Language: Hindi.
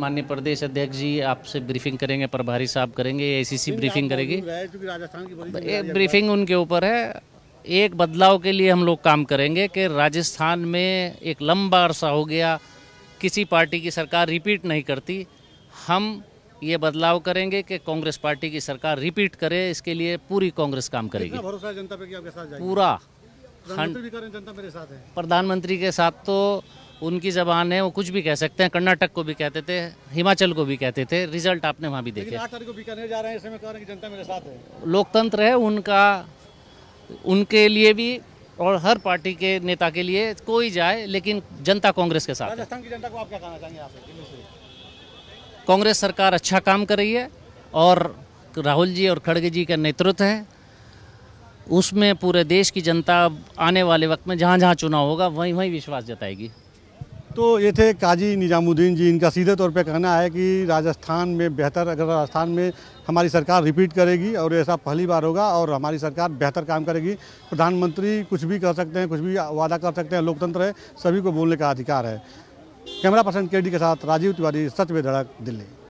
माननीय प्रदेश अध्यक्ष जी आपसे ब्रीफिंग करेंगे प्रभारी साहब करेंगे एसीसी ब्रीफिंग करेगी ब्रीफिंग उनके ऊपर है एक बदलाव के लिए हम लोग काम करेंगे कि राजस्थान में एक लंबा अरसा हो गया किसी पार्टी की सरकार रिपीट नहीं करती हम ये बदलाव करेंगे कि कांग्रेस पार्टी की सरकार रिपीट करे इसके लिए पूरी कांग्रेस काम करेगी भरोसा जनता पे कि आपके साथ पूरा प्रधानमंत्री के साथ तो उनकी जबान है वो कुछ भी कह सकते हैं कर्नाटक को भी कहते थे हिमाचल को भी कहते थे रिजल्ट आपने वहाँ भी देखे जा है लोकतंत्र है उनका उनके लिए भी और हर पार्टी के नेता के लिए कोई जाए लेकिन जनता कांग्रेस के साथ की जनता को आप क्या चाहेंगे कांग्रेस सरकार अच्छा काम कर रही है और राहुल जी और खड़गे जी का नेतृत्व है उसमें पूरे देश की जनता आने वाले वक्त में जहाँ जहाँ चुनाव होगा वहीं वहीं विश्वास जताएगी तो ये थे काजी निजामुद्दीन जी इनका सीधे तौर पे कहना है कि राजस्थान में बेहतर अगर राजस्थान में हमारी सरकार रिपीट करेगी और ऐसा पहली बार होगा और हमारी सरकार बेहतर काम करेगी प्रधानमंत्री कुछ भी कर सकते हैं कुछ भी वादा कर सकते हैं लोकतंत्र है सभी को बोलने का अधिकार है कैमरा पर्सन के के साथ राजीव तिवारी सच धड़क दिल्ली